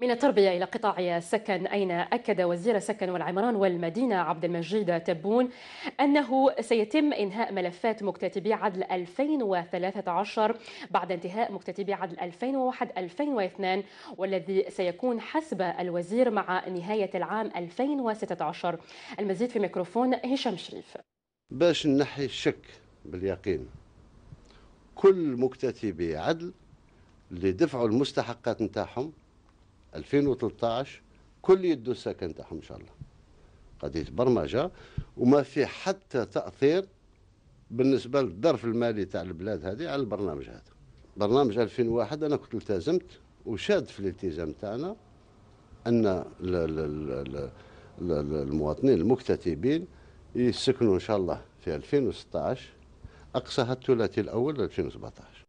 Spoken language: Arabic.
من التربية إلى قطاع سكن أين أكد وزير السكن والعمران والمدينة عبد المجيد تبون أنه سيتم إنهاء ملفات مكتتبي عدل 2013 بعد انتهاء مكتتبي عدل 2001-2002 والذي سيكون حسب الوزير مع نهاية العام 2016 المزيد في ميكروفون هشام شريف باش نحي الشك باليقين كل مكتتبي عدل اللي دفعوا المستحقات نتاعهم 2013 كل يدو السكن تاعهم ان شاء الله قضيه برمجه وما في حتى تاثير بالنسبه للظرف المالي تاع البلاد هذه على البرنامج هذا برنامج 2001 انا كنت التزمت وشاد في الالتزام تاعنا ان المواطنين المكتتبين يسكنوا ان شاء الله في 2016 اقصى الثلاثي الاول 2017